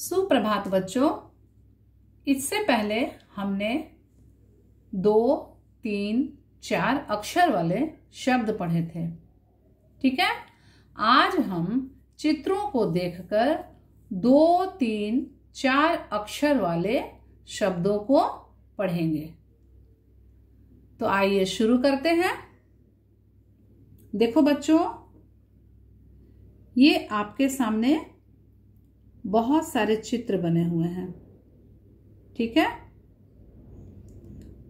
सुप्रभात बच्चों इससे पहले हमने दो तीन चार अक्षर वाले शब्द पढ़े थे ठीक है आज हम चित्रों को देखकर दो तीन चार अक्षर वाले शब्दों को पढ़ेंगे तो आइए शुरू करते हैं देखो बच्चों ये आपके सामने बहुत सारे चित्र बने हुए हैं ठीक है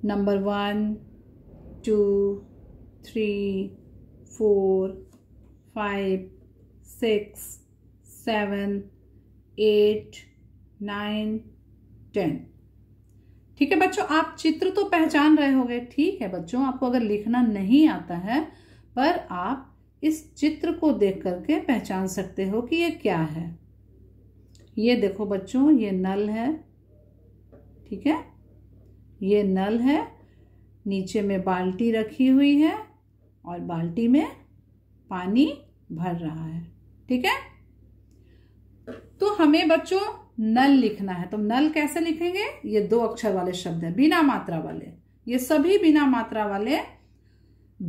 number one two three four five six seven eight nine ten ठीक है बच्चों आप चित्र तो पहचान रहे होंगे ठीक है बच्चों आपको अगर लिखना नहीं आता है पर आप इस चित्र को देख करके पहचान सकते हो कि ये क्या है ये देखो बच्चों ये नल है ठीक है ये नल है नीचे में बाल्टी रखी हुई है और बाल्टी में पानी भर रहा है ठीक है तो हमें बच्चों नल लिखना है तो नल कैसे लिखेंगे ये दो अक्षर वाले शब्द हैं बिना मात्रा वाले ये सभी बिना मात्रा वाले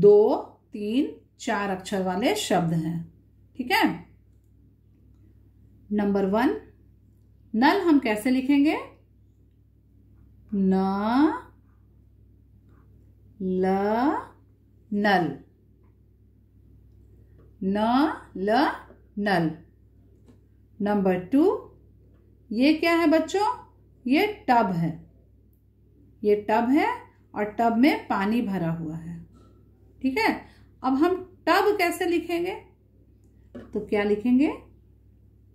दो तीन चार अक्षर वाले शब्द हैं ठीक है नंबर वन नल हम कैसे लिखेंगे न ल नल न ल नल नंबर टू ये क्या है बच्चों ये टब है ये टब है और टब में पानी भरा हुआ है ठीक है अब हम टब कैसे लिखेंगे तो क्या लिखेंगे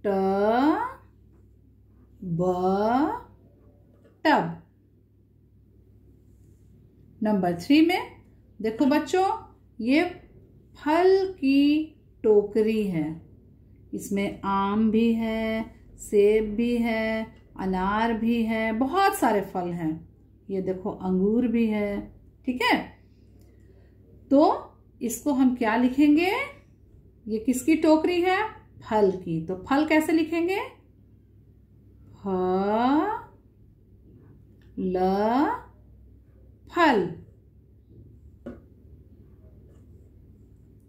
ट ब टब नंबर थ्री में देखो बच्चों ये फल की टोकरी है इसमें आम भी है सेब भी है अनार भी है बहुत सारे फल हैं ये देखो अंगूर भी है ठीक है तो इसको हम क्या लिखेंगे ये किसकी टोकरी है फल की तो फल कैसे लिखेंगे ल फल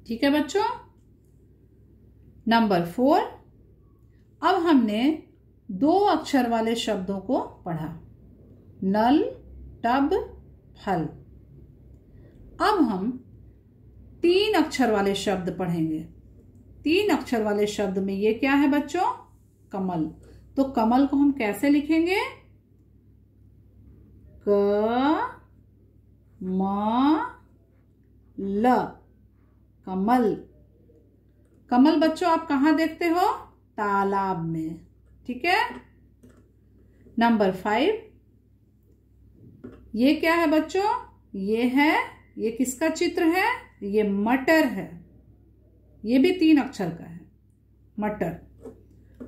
ठीक है बच्चों नंबर फोर अब हमने दो अक्षर वाले शब्दों को पढ़ा नल टब फल अब हम तीन अक्षर वाले शब्द पढ़ेंगे तीन अक्षर वाले शब्द में ये क्या है बच्चों कमल तो कमल को हम कैसे लिखेंगे क म ल कमल कमल बच्चों आप कहाँ देखते हो तालाब में ठीक है नंबर फाइव ये क्या है बच्चों ये है ये किसका चित्र है ये मटर है ये भी तीन अक्षर का है मटर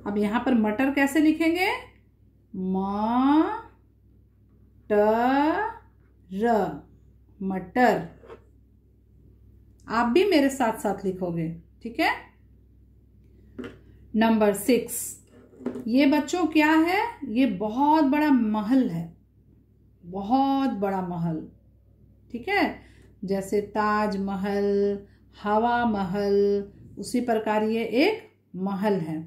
अब यहाँ पर मटर कैसे लिखेंगे म ट र मटर आप भी मेरे साथ साथ लिखोगे ठीक है नंबर सिक्स ये बच्चों क्या है ये बहुत बड़ा महल है बहुत बड़ा महल ठीक है जैसे ताज महल हवा महल उसी प्रकार ये एक महल है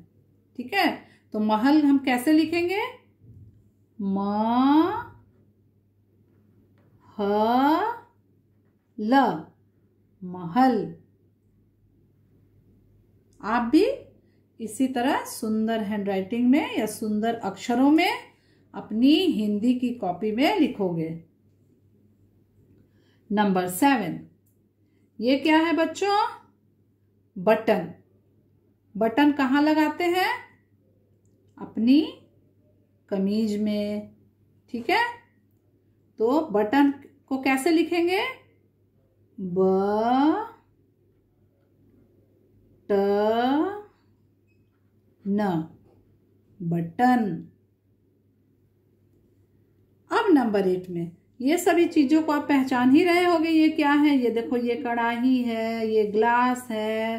ठीक है तो महल हम कैसे लिखेंगे म ह ल महल आप भी इसी तरह सुंदर हैंडराइटिंग में या सुंदर अक्षरों में अपनी हिंदी की कॉपी में लिखोगे नंबर सेवन ये क्या है बच्चों बटन बटन कहाँ लगाते हैं अपनी कमीज में ठीक है तो बटन को कैसे लिखेंगे ब ट न बटन अब नंबर एट में ये सभी चीज़ों को आप पहचान ही रहे होगे ये क्या है ये देखो ये कड़ाही है ये ग्लास है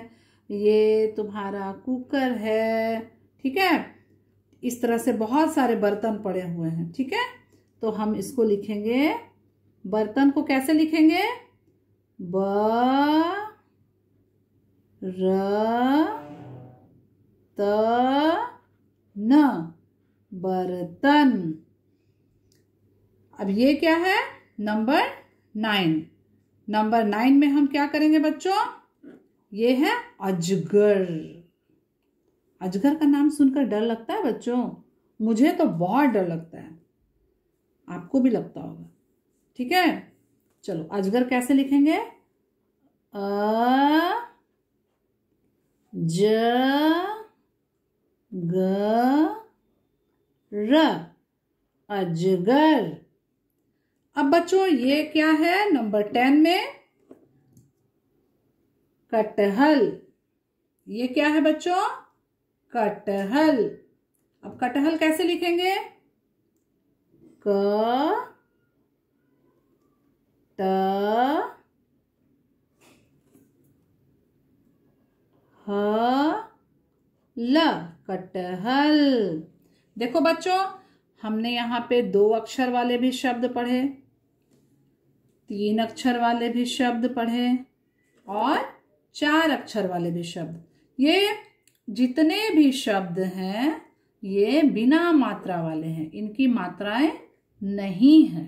ये तुम्हारा कुकर है ठीक है इस तरह से बहुत सारे बर्तन पड़े हुए हैं ठीक है तो हम इसको लिखेंगे बर्तन को कैसे लिखेंगे ब र त न बर्तन अब ये क्या है नंबर नाइन नंबर नाइन में हम क्या करेंगे बच्चों ये है अजगर अजगर का नाम सुनकर डर लगता है बच्चों मुझे तो बहुत डर लगता है आपको भी लगता होगा ठीक है चलो अजगर कैसे लिखेंगे अ ज ग र अजगर अब बच्चों ये क्या है नंबर टेन में कटहल ये क्या है बच्चों कटहल अब कटहल कैसे लिखेंगे क ट ह ल कटहल देखो बच्चों हमने यहां पे दो अक्षर वाले भी शब्द पढ़े तीन अक्षर वाले भी शब्द पढ़े और चार अक्षर वाले भी शब्द ये जितने भी शब्द हैं ये बिना मात्रा वाले हैं इनकी मात्राएं नहीं हैं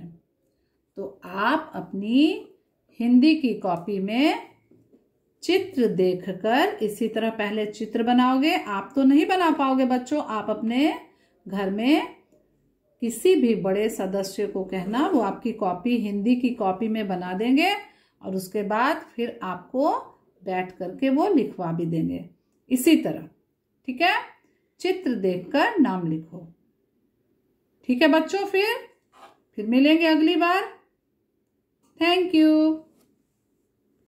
तो आप अपनी हिंदी की कॉपी में चित्र देखकर इसी तरह पहले चित्र बनाओगे आप तो नहीं बना पाओगे बच्चों आप अपने घर में किसी भी बड़े सदस्य को कहना वो आपकी कॉपी हिंदी की कॉपी में बना देंगे और उसके बाद फिर आपको बैठ करके वो लिखवा भी देंगे इसी तरह ठीक है चित्र देखकर नाम लिखो ठीक है बच्चों फिर फिर मिलेंगे अगली बार थैंक यू